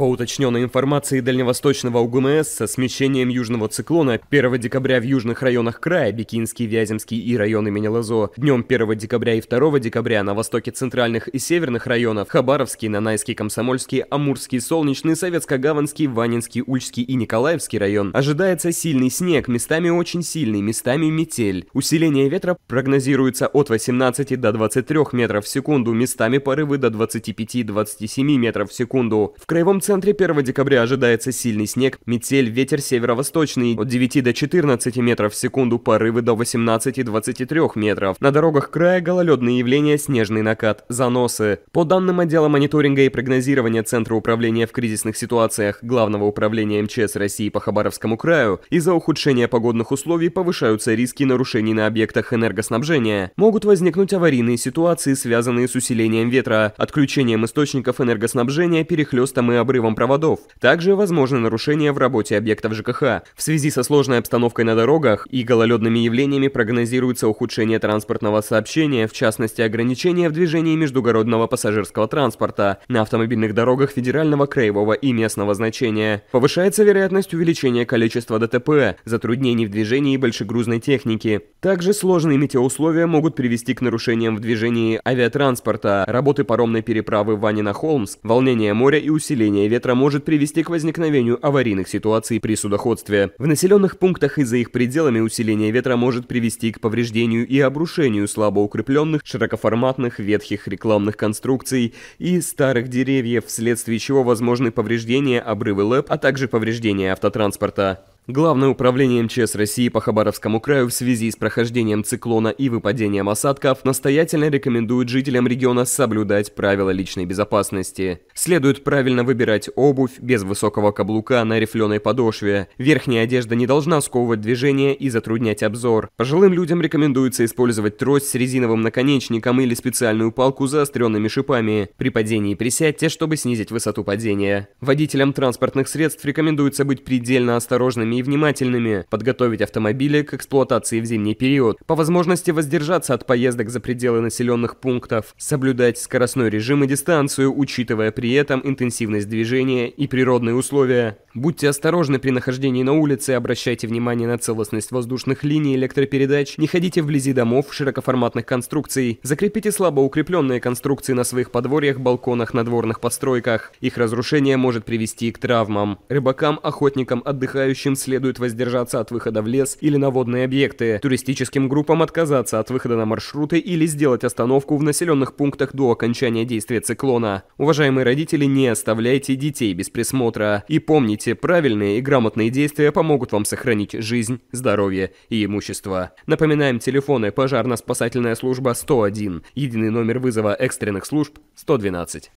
По уточненной информации дальневосточного УГМС, со смещением южного циклона 1 декабря в южных районах края, Бикинский, Вяземский и район имени Лазо, днем 1 декабря и 2 декабря на востоке центральных и северных районов Хабаровский, Нанайский, Комсомольский, Амурский, Солнечный, Советско-Гаванский, Ванинский, Ульчский и Николаевский район ожидается сильный снег, местами очень сильный, местами метель. Усиление ветра прогнозируется от 18 до 23 метров в секунду, местами порывы до 25-27 метров в секунду. В краевом центре центре 1 декабря ожидается сильный снег, метель, ветер северо-восточный от 9 до 14 метров в секунду, порывы до 18-23 метров. На дорогах края гололедные явления, снежный накат, заносы. По данным отдела мониторинга и прогнозирования Центра управления в кризисных ситуациях Главного управления МЧС России по Хабаровскому краю, из-за ухудшения погодных условий повышаются риски нарушений на объектах энергоснабжения. Могут возникнуть аварийные ситуации, связанные с усилением ветра, отключением источников энергоснабжения, перехлестом и обрывом обрывом проводов. Также возможно нарушение в работе объектов ЖКХ. В связи со сложной обстановкой на дорогах и гололедными явлениями прогнозируется ухудшение транспортного сообщения, в частности ограничения в движении междугородного пассажирского транспорта на автомобильных дорогах федерального, краевого и местного значения. Повышается вероятность увеличения количества ДТП, затруднений в движении большегрузной техники. Также сложные метеоусловия могут привести к нарушениям в движении авиатранспорта, работы паромной переправы Ванина-Холмс, волнение моря и усиление Колебание ветра может привести к возникновению аварийных ситуаций при судоходстве. В населенных пунктах и за их пределами усиление ветра может привести к повреждению и обрушению слабо укрепленных, широкоформатных, ветхих рекламных конструкций и старых деревьев, вследствие чего возможны повреждения, обрывы лэп, а также повреждения автотранспорта. Главное управление МЧС России по Хабаровскому краю в связи с прохождением циклона и выпадением осадков настоятельно рекомендует жителям региона соблюдать правила личной безопасности. Следует правильно выбирать обувь без высокого каблука на рифленой подошве. Верхняя одежда не должна сковывать движение и затруднять обзор. Пожилым людям рекомендуется использовать трость с резиновым наконечником или специальную палку с заостренными шипами. При падении присядьте, чтобы снизить высоту падения. Водителям транспортных средств рекомендуется быть предельно осторожными внимательными подготовить автомобили к эксплуатации в зимний период, по возможности воздержаться от поездок за пределы населенных пунктов, соблюдать скоростной режим и дистанцию, учитывая при этом интенсивность движения и природные условия. Будьте осторожны при нахождении на улице, обращайте внимание на целостность воздушных линий электропередач, не ходите вблизи домов, широкоформатных конструкций, закрепите слабо укрепленные конструкции на своих подворьях, балконах, надворных постройках. Их разрушение может привести к травмам. Рыбакам, охотникам, отдыхающим следует воздержаться от выхода в лес или на водные объекты, туристическим группам отказаться от выхода на маршруты или сделать остановку в населенных пунктах до окончания действия циклона. Уважаемые родители, не оставляйте детей без присмотра. И помните, правильные и грамотные действия помогут вам сохранить жизнь, здоровье и имущество. Напоминаем телефоны пожарно-спасательная служба 101, единый номер вызова экстренных служб 112.